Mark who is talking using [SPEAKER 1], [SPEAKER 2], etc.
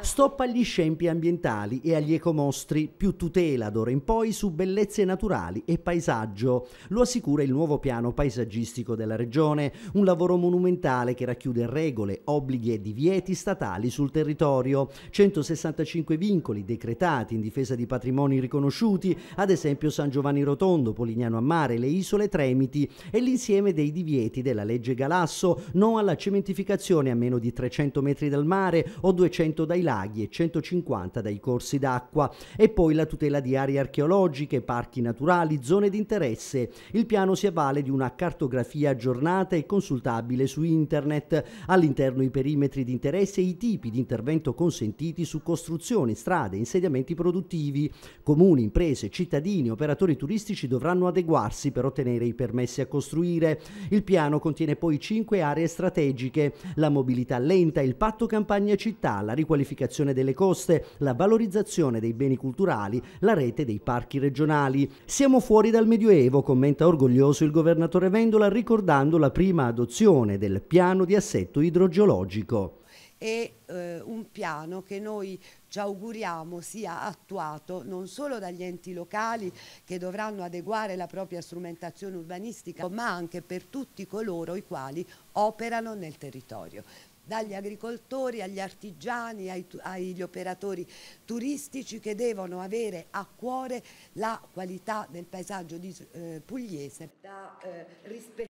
[SPEAKER 1] Stop agli scempi ambientali e agli ecomostri, più tutela d'ora in poi su bellezze naturali e paesaggio. Lo assicura il nuovo piano paesaggistico della Regione, un lavoro monumentale che racchiude regole, obblighi e divieti statali sul territorio, 165 vincoli decretati in difesa di patrimoni riconosciuti, ad esempio San Giovanni Rotondo, Polignano a Mare, le isole Tremiti e l'insieme dei divieti della legge Galasso, non alla cementificazione a meno di 300 metri dal mare o 200 dai laghi e 150 dai corsi d'acqua e poi la tutela di aree archeologiche, parchi naturali, zone di interesse. Il piano si avvale di una cartografia aggiornata e consultabile su internet, all'interno i perimetri di interesse e i tipi di intervento consentiti su costruzioni, strade, insediamenti produttivi. Comuni, imprese, cittadini, operatori turistici dovranno adeguarsi per ottenere i permessi a costruire. Il piano contiene poi cinque aree strategiche, la mobilità lenta, il patto campagna città, la riqualificazione riqualificazione delle coste, la valorizzazione dei beni culturali, la rete dei parchi regionali. Siamo fuori dal Medioevo, commenta orgoglioso il governatore Vendola ricordando la prima adozione del piano di assetto idrogeologico
[SPEAKER 2] è eh, un piano che noi ci auguriamo sia attuato non solo dagli enti locali che dovranno adeguare la propria strumentazione urbanistica, ma anche per tutti coloro i quali operano nel territorio dagli agricoltori agli artigiani, ai, agli operatori turistici che devono avere a cuore la qualità del paesaggio di, eh, pugliese. Da, eh,